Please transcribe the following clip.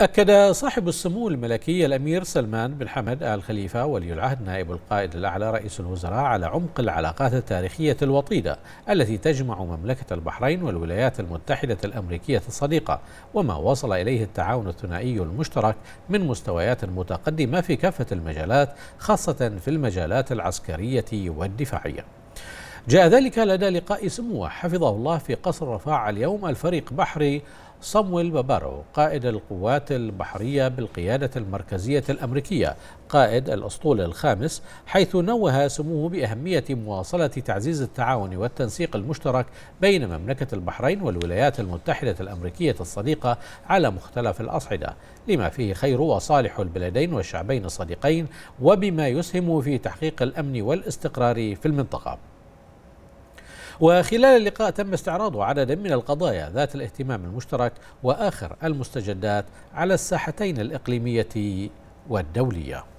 أكد صاحب السمو الملكي الأمير سلمان بن حمد آل خليفة ولي العهد نائب القائد الأعلى رئيس الوزراء على عمق العلاقات التاريخية الوطيدة التي تجمع مملكة البحرين والولايات المتحدة الأمريكية الصديقة وما وصل إليه التعاون الثنائي المشترك من مستويات متقدمة في كافة المجالات خاصة في المجالات العسكرية والدفاعية جاء ذلك لدى لقاء سموه حفظه الله في قصر رفاع اليوم الفريق بحري صمويل بابارو قائد القوات البحرية بالقيادة المركزية الأمريكية قائد الأسطول الخامس حيث نوه سموه بأهمية مواصلة تعزيز التعاون والتنسيق المشترك بين مملكة البحرين والولايات المتحدة الأمريكية الصديقة على مختلف الأصعدة لما فيه خير وصالح البلدين والشعبين الصديقين وبما يسهم في تحقيق الأمن والاستقرار في المنطقة وخلال اللقاء تم استعراض عدد من القضايا ذات الاهتمام المشترك وآخر المستجدات على الساحتين الإقليمية والدولية